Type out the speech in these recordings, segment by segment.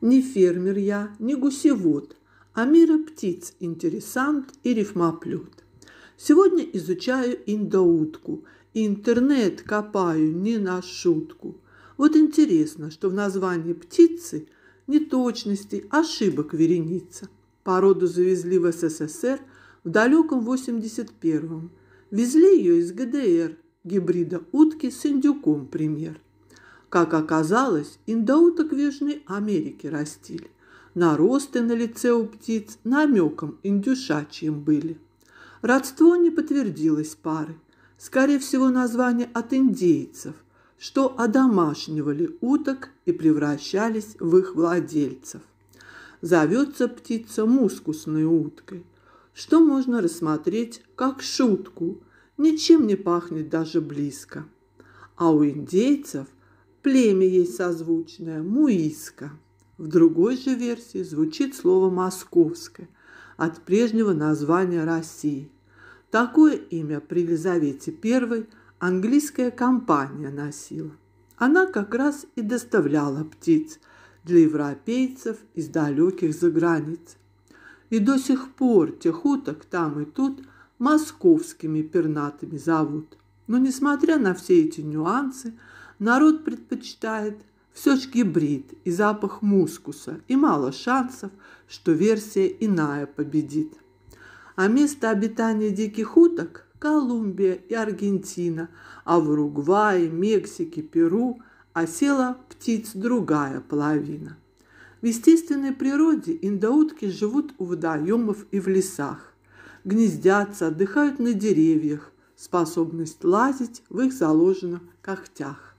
Не фермер я, не гусевод, а мира птиц интересант и рифмоплет. Сегодня изучаю индоутку, и интернет копаю не на шутку. Вот интересно, что в названии птицы неточностей, а ошибок вереница. Породу завезли в СССР в далеком 81-м. Везли ее из ГДР, гибрида утки с индюком пример. Как оказалось, индоуток в Южной Америке растили. Наросты на лице у птиц намеком индюшачьим были. Родство не подтвердилось пары. Скорее всего, название от индейцев, что одомашнивали уток и превращались в их владельцев. Зовется птица мускусной уткой, что можно рассмотреть как шутку, ничем не пахнет даже близко. А у индейцев – племя ей созвучное – Муиска. В другой же версии звучит слово «московское» от прежнего названия России. Такое имя при Елизавете I английская компания носила. Она как раз и доставляла птиц для европейцев из далеких заграниц. И до сих пор тех уток там и тут московскими пернатыми зовут. Но несмотря на все эти нюансы – народ предпочитает все-таки брит и запах мускуса, и мало шансов, что версия иная победит. А место обитания диких уток – Колумбия и Аргентина, а в Уругвае, Мексике, Перу осела птиц другая половина. В естественной природе индоутки живут у водоемов и в лесах, гнездятся, отдыхают на деревьях, способность лазить в их заложена когтях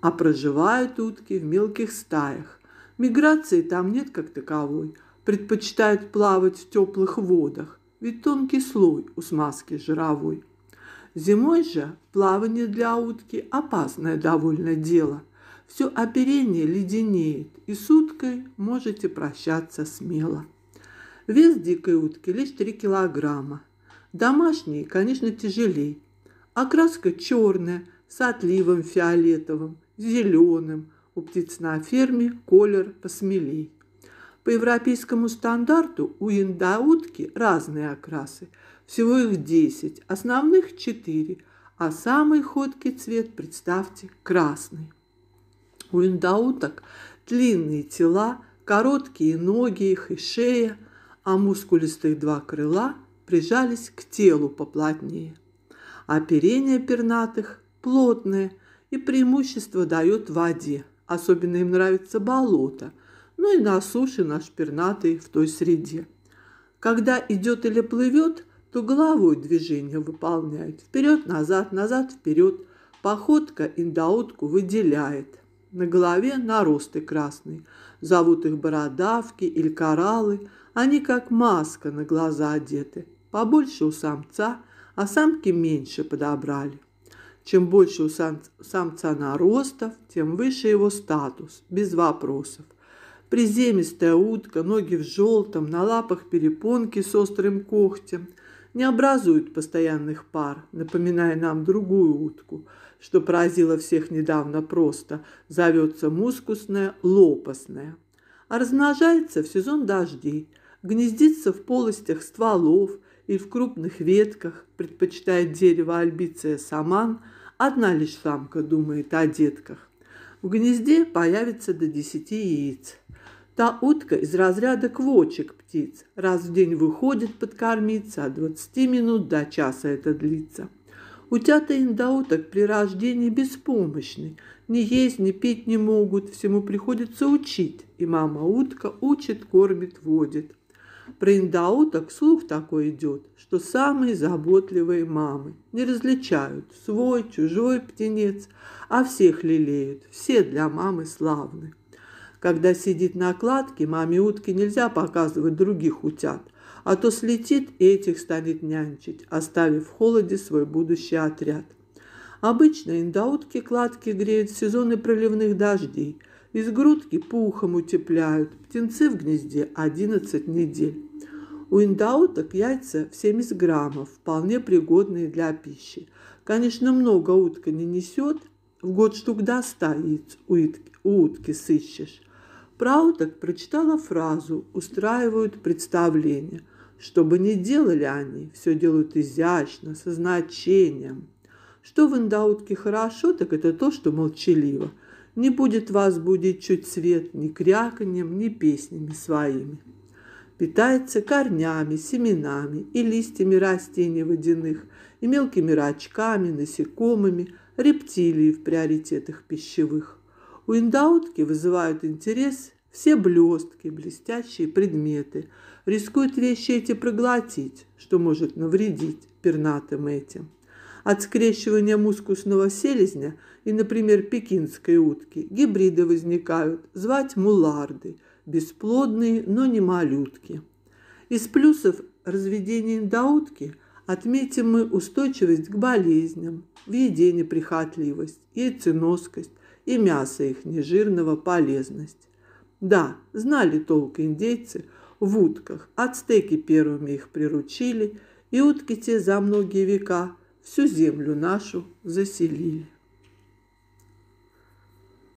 а проживают утки в мелких стаях. Миграции там нет как таковой, предпочитают плавать в теплых водах, ведь тонкий слой у смазки жировой. Зимой же плавание для утки опасное довольно дело. Все оперение леденеет, и с уткой можете прощаться смело. Вес дикой утки лишь 3 килограмма. Домашние, конечно, тяжелее. Окраска черная, с отливом фиолетовым зеленым, у птиц на ферме колер посмелей. По европейскому стандарту у индаутки разные окрасы, всего их 10, основных 4, а самый ходкий цвет, представьте, красный. У индауток длинные тела, короткие ноги их и шея, а мускулистые два крыла прижались к телу поплотнее. Оперение пернатых плотное – и преимущество дает воде. Особенно им нравится болото, ну и на суше наш пернатый в той среде. Когда идет или плывет, то головой движение выполняет. Вперед-назад, назад-вперед. Походка индаутку выделяет. На голове наросты красные. Зовут их бородавки или кораллы. Они как маска на глаза одеты. Побольше у самца, а самки меньше подобрали. Чем больше у самца наростов, тем выше его статус, без вопросов. Приземистая утка, ноги в желтом, на лапах перепонки с острым когтем не образуют постоянных пар, напоминая нам другую утку, что поразило всех недавно просто, зовется мускусная лопастная. А размножается в сезон дождей, гнездится в полостях стволов, и в крупных ветках, предпочитает дерево альбиция саман, одна лишь самка думает о детках. В гнезде появится до 10 яиц. Та утка из разряда квочек птиц. Раз в день выходит подкормиться, от 20 минут до часа это длится. Утята индоуток при рождении беспомощны. Не есть, не пить не могут, всему приходится учить. И мама утка учит, кормит, водит. Про индауток слух такой идет, что самые заботливые мамы не различают свой, чужой птенец, а всех лелеют, все для мамы славны. Когда сидит на кладке, маме утки нельзя показывать других утят, а то слетит и этих станет нянчить, оставив в холоде свой будущий отряд. Обычно индаутки кладки греют в сезоны проливных дождей – из грудки пухом утепляют. Птенцы в гнезде 11 недель. У индауток яйца в 70 граммов, вполне пригодные для пищи. Конечно, много утка не несет, в год штук до 100 яиц у утки, у утки сыщешь. Прауток прочитала фразу «устраивают представление». Что бы ни делали они, все делают изящно, со значением. Что в индаутке хорошо, так это то, что молчаливо – не будет вас будить чуть свет ни кряканьем, ни песнями своими. Питается корнями, семенами и листьями растений водяных, и мелкими рачками, насекомыми, рептилии в приоритетах пищевых. У индаутки вызывают интерес все блестки, блестящие предметы. Рискуют вещи эти проглотить, что может навредить пернатым этим от скрещивания мускусного селезня и, например, пекинской утки, гибриды возникают, звать муларды, бесплодные, но не малютки. Из плюсов разведения индоутки отметим мы устойчивость к болезням, в еде неприхотливость, яйценоскость и мясо их нежирного полезность. Да, знали толк индейцы в утках, ацтеки первыми их приручили, и утки те за многие века – всю землю нашу заселили.